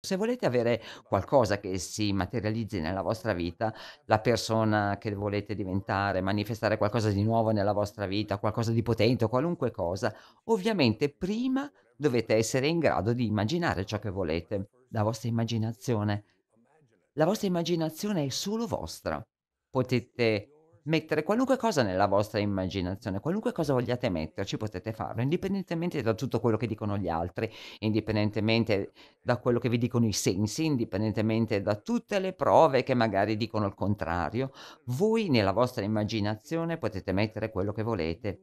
Se volete avere qualcosa che si materializzi nella vostra vita, la persona che volete diventare, manifestare qualcosa di nuovo nella vostra vita, qualcosa di potente, qualunque cosa, ovviamente prima dovete essere in grado di immaginare ciò che volete, la vostra immaginazione. La vostra immaginazione è solo vostra. Potete mettere qualunque cosa nella vostra immaginazione, qualunque cosa vogliate metterci potete farlo, indipendentemente da tutto quello che dicono gli altri, indipendentemente da quello che vi dicono i sensi, indipendentemente da tutte le prove che magari dicono il contrario. Voi nella vostra immaginazione potete mettere quello che volete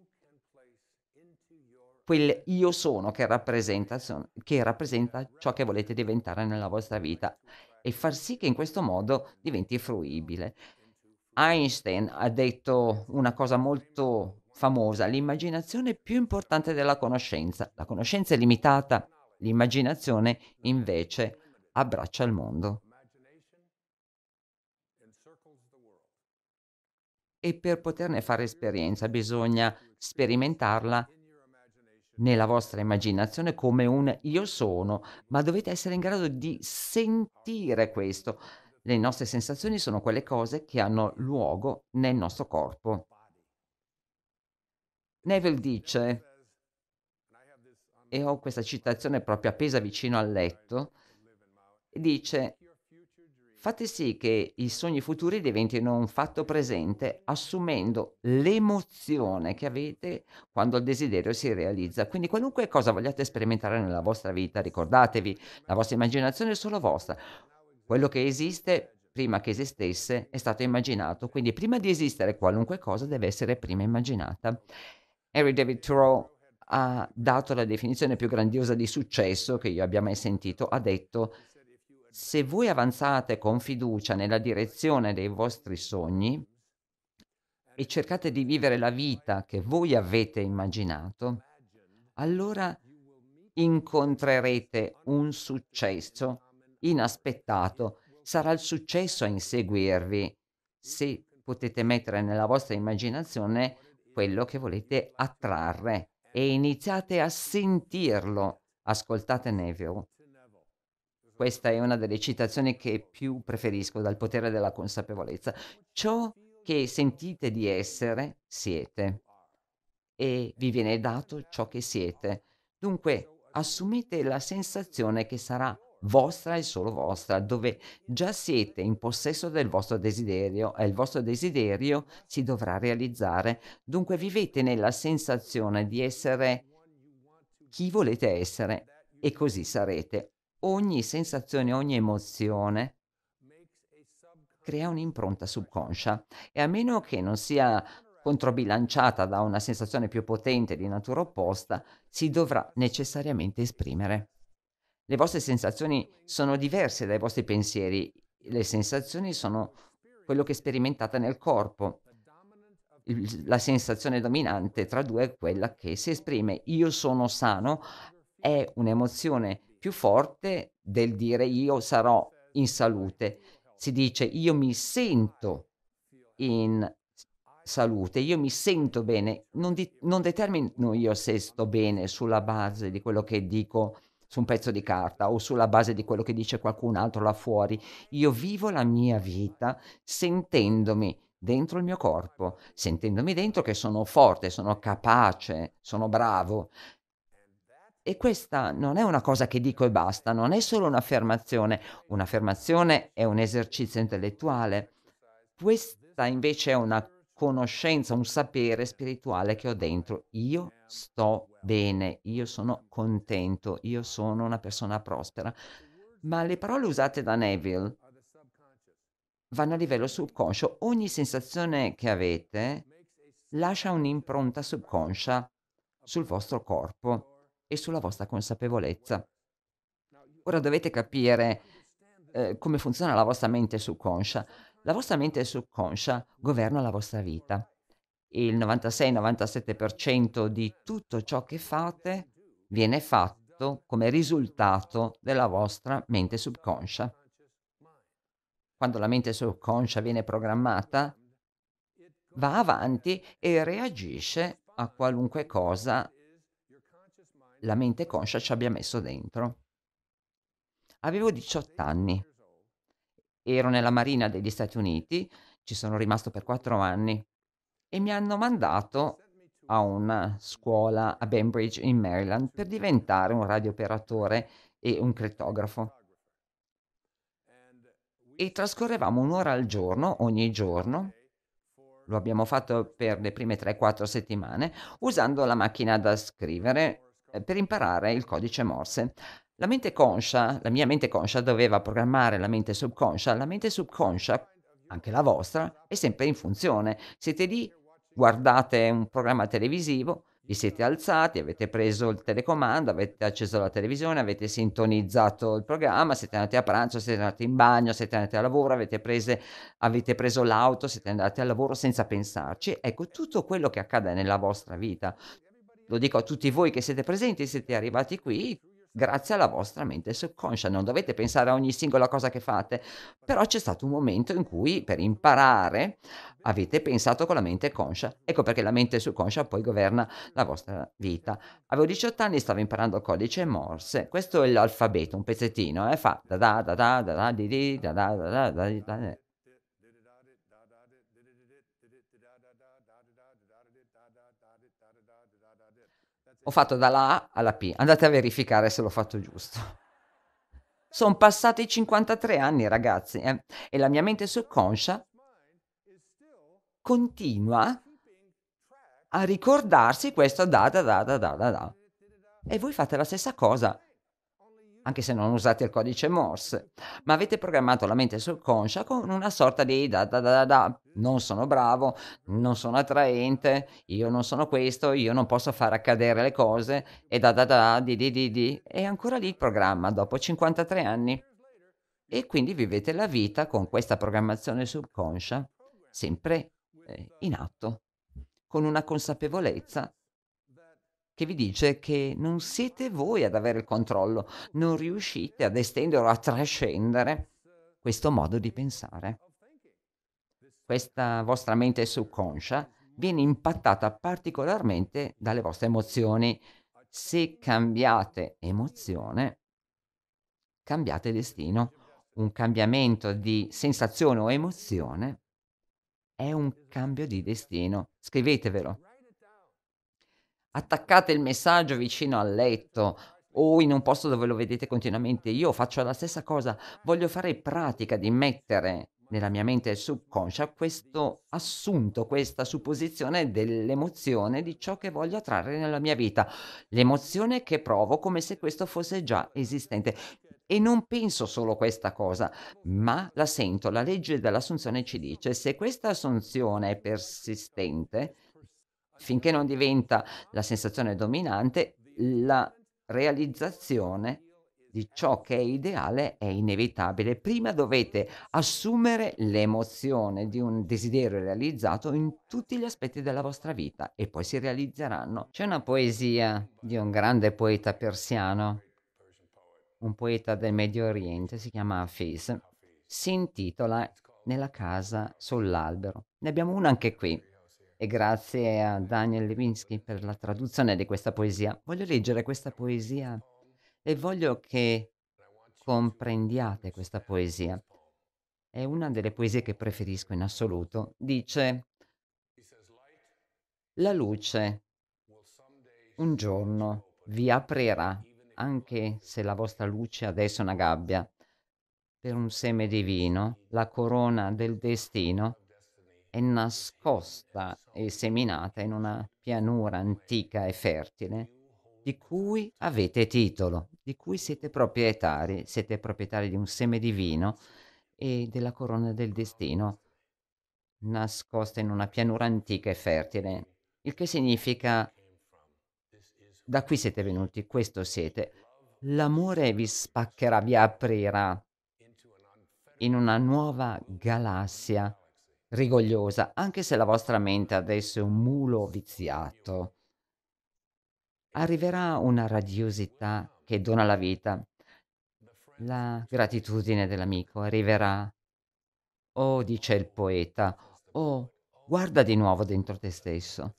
quel io sono che rappresenta, che rappresenta, ciò che volete diventare nella vostra vita e far sì che in questo modo diventi fruibile. Einstein ha detto una cosa molto famosa, l'immaginazione è più importante della conoscenza. La conoscenza è limitata, l'immaginazione invece abbraccia il mondo. E per poterne fare esperienza bisogna sperimentarla nella vostra immaginazione come un io sono, ma dovete essere in grado di sentire questo. Le nostre sensazioni sono quelle cose che hanno luogo nel nostro corpo. Neville dice, e ho questa citazione proprio appesa vicino al letto, dice, fate sì che i sogni futuri diventino un fatto presente assumendo l'emozione che avete quando il desiderio si realizza. Quindi qualunque cosa vogliate sperimentare nella vostra vita, ricordatevi, la vostra immaginazione è solo vostra. Quello che esiste, prima che esistesse, è stato immaginato, quindi prima di esistere qualunque cosa deve essere prima immaginata. Harry David Thoreau ha dato la definizione più grandiosa di successo che io abbia mai sentito, ha detto se voi avanzate con fiducia nella direzione dei vostri sogni e cercate di vivere la vita che voi avete immaginato, allora incontrerete un successo inaspettato. Sarà il successo a inseguirvi se potete mettere nella vostra immaginazione quello che volete attrarre e iniziate a sentirlo. Ascoltate Neville. Questa è una delle citazioni che più preferisco dal potere della consapevolezza. Ciò che sentite di essere, siete. E vi viene dato ciò che siete. Dunque, assumete la sensazione che sarà vostra e solo vostra, dove già siete in possesso del vostro desiderio e il vostro desiderio si dovrà realizzare. Dunque vivete nella sensazione di essere chi volete essere e così sarete. Ogni sensazione, ogni emozione crea un'impronta subconscia e a meno che non sia controbilanciata da una sensazione più potente di natura opposta, si dovrà necessariamente esprimere. Le vostre sensazioni sono diverse dai vostri pensieri. Le sensazioni sono quello che sperimentate nel corpo. La sensazione dominante tra due è quella che si esprime io sono sano, è un'emozione più forte del dire io sarò in salute. Si dice io mi sento in salute, io mi sento bene, non, di, non determino io se sto bene sulla base di quello che dico su un pezzo di carta o sulla base di quello che dice qualcun altro là fuori. Io vivo la mia vita sentendomi dentro il mio corpo, sentendomi dentro che sono forte, sono capace, sono bravo. E questa non è una cosa che dico e basta, non è solo un'affermazione, un'affermazione è un esercizio intellettuale. Questa invece è una conoscenza, un sapere spirituale che ho dentro. Io sto bene, io sono contento, io sono una persona prospera. Ma le parole usate da Neville vanno a livello subconscio. Ogni sensazione che avete lascia un'impronta subconscia sul vostro corpo e sulla vostra consapevolezza. Ora dovete capire eh, come funziona la vostra mente subconscia. La vostra mente subconscia governa la vostra vita il 96-97% di tutto ciò che fate viene fatto come risultato della vostra mente subconscia. Quando la mente subconscia viene programmata, va avanti e reagisce a qualunque cosa la mente conscia ci abbia messo dentro. Avevo 18 anni, ero nella Marina degli Stati Uniti, ci sono rimasto per 4 anni e mi hanno mandato a una scuola a Bainbridge in Maryland per diventare un radiooperatore e un crittografo. E trascorrevamo un'ora al giorno, ogni giorno, lo abbiamo fatto per le prime 3-4 settimane, usando la macchina da scrivere eh, per imparare il codice Morse. La mente conscia, la mia mente conscia doveva programmare la mente subconscia, la mente subconscia anche la vostra, è sempre in funzione. Siete lì, guardate un programma televisivo, vi siete alzati, avete preso il telecomando, avete acceso la televisione, avete sintonizzato il programma, siete andati a pranzo, siete andati in bagno, siete andati a lavoro, avete, prese, avete preso l'auto, siete andati al lavoro senza pensarci. Ecco, tutto quello che accade nella vostra vita, lo dico a tutti voi che siete presenti, siete arrivati qui, grazie alla vostra mente subconscia. Non dovete pensare a ogni singola cosa che fate, però c'è stato un momento in cui per imparare avete pensato con la mente conscia. Ecco perché la mente subconscia poi governa la vostra vita. Avevo 18 anni, e stavo imparando il codice Morse. Questo è l'alfabeto, un pezzettino, eh, fa da da da da da da di da da da da da Ho fatto dalla A alla P. Andate a verificare se l'ho fatto giusto. Sono passati 53 anni, ragazzi, eh, e la mia mente subconscia continua a ricordarsi questa da da da da da da. E voi fate la stessa cosa anche se non usate il codice Morse, ma avete programmato la mente subconscia con una sorta di da da da da, da. non sono bravo, non sono attraente, io non sono questo, io non posso far accadere le cose e da da da di di di di è ancora lì il programma dopo 53 anni. E quindi vivete la vita con questa programmazione subconscia sempre eh, in atto, con una consapevolezza che vi dice che non siete voi ad avere il controllo, non riuscite ad estendere o a trascendere questo modo di pensare. Questa vostra mente subconscia viene impattata particolarmente dalle vostre emozioni. Se cambiate emozione, cambiate destino. Un cambiamento di sensazione o emozione è un cambio di destino. Scrivetevelo attaccate il messaggio vicino al letto o in un posto dove lo vedete continuamente. Io faccio la stessa cosa, voglio fare pratica di mettere nella mia mente subconscia questo assunto, questa supposizione dell'emozione di ciò che voglio attrarre nella mia vita, l'emozione che provo come se questo fosse già esistente. E non penso solo questa cosa, ma la sento, la legge dell'assunzione ci dice se questa assunzione è persistente, finché non diventa la sensazione dominante, la realizzazione di ciò che è ideale è inevitabile. Prima dovete assumere l'emozione di un desiderio realizzato in tutti gli aspetti della vostra vita e poi si realizzeranno. C'è una poesia di un grande poeta persiano, un poeta del Medio Oriente, si chiama Hafiz, si intitola Nella casa sull'albero. Ne abbiamo una anche qui e grazie a Daniel Levinsky per la traduzione di questa poesia. Voglio leggere questa poesia e voglio che comprendiate questa poesia. È una delle poesie che preferisco in assoluto. Dice, la luce un giorno vi aprirà, anche se la vostra luce adesso è una gabbia, per un seme divino, la corona del destino è nascosta e seminata in una pianura antica e fertile di cui avete titolo, di cui siete proprietari, siete proprietari di un seme divino e della corona del destino, nascosta in una pianura antica e fertile, il che significa da qui siete venuti, questo siete. L'amore vi spaccherà, vi aprirà in una nuova galassia rigogliosa, anche se la vostra mente adesso è un mulo viziato. Arriverà una radiosità che dona la vita. La gratitudine dell'amico arriverà. Oh, dice il poeta, oh, guarda di nuovo dentro te stesso.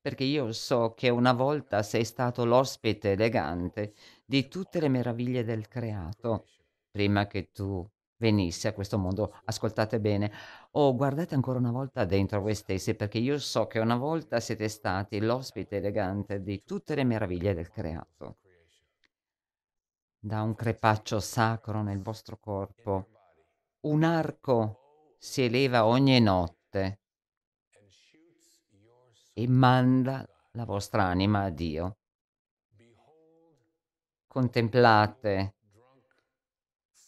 Perché io so che una volta sei stato l'ospite elegante di tutte le meraviglie del creato, prima che tu venisse a questo mondo, ascoltate bene, o oh, guardate ancora una volta dentro voi stessi, perché io so che una volta siete stati l'ospite elegante di tutte le meraviglie del creato. Da un crepaccio sacro nel vostro corpo, un arco si eleva ogni notte e manda la vostra anima a Dio. Contemplate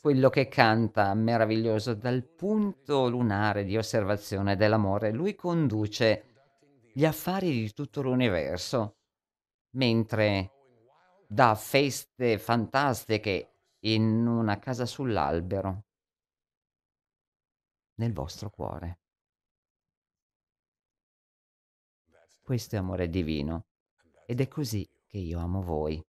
quello che canta meraviglioso dal punto lunare di osservazione dell'amore, lui conduce gli affari di tutto l'universo, mentre dà feste fantastiche in una casa sull'albero, nel vostro cuore. Questo è amore divino ed è così che io amo voi.